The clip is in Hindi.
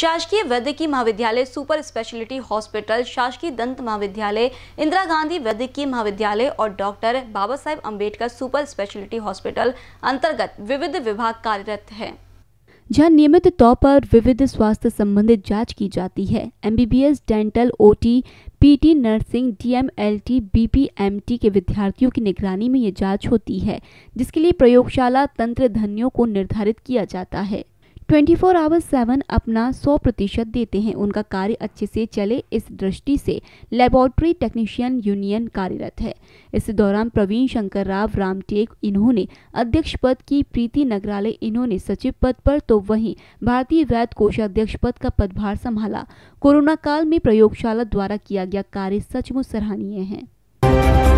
शासकीय वैद्यकीय महाविद्यालय सुपर स्पेशलिटी हॉस्पिटल शासकीय दंत महाविद्यालय इंदिरा गांधी वैद्यकीय महाविद्यालय और doctor Baba Saheb Ambedkar super speciality hospital अंतर्गत विविध विभाग कार्यरत है जहाँ नियमित तौर पर विविध स्वास्थ्य संबंधित जांच की जाती है MBBS dental OT PT nursing DMLT BPMT के विद्यार्थियों की निगरानी में ये जांच होती है जिसके लिए प्रयोगशाला तंत्र धन्यों को निर्धारित किया जाता है ट्वेंटी फोर आवर्स सेवन अपना सौ प्रतिशत देते हैं उनका कार्य अच्छे से चले इस दृष्टि से लेबोरेटरी टेक्नीशियन यूनियन कार्यरत है इस दौरान प्रवीण शंकर राव रामटेक इन्होंने अध्यक्ष पद की प्रीति नगराले इन्होंने सचिव पद पर तो वहीं भारतीय वैध कोषाध्यक्ष पद का पदभार संभाला कोरोना काल में प्रयोगशाला द्वारा किया गया कार्य सचमुच सराहनीय है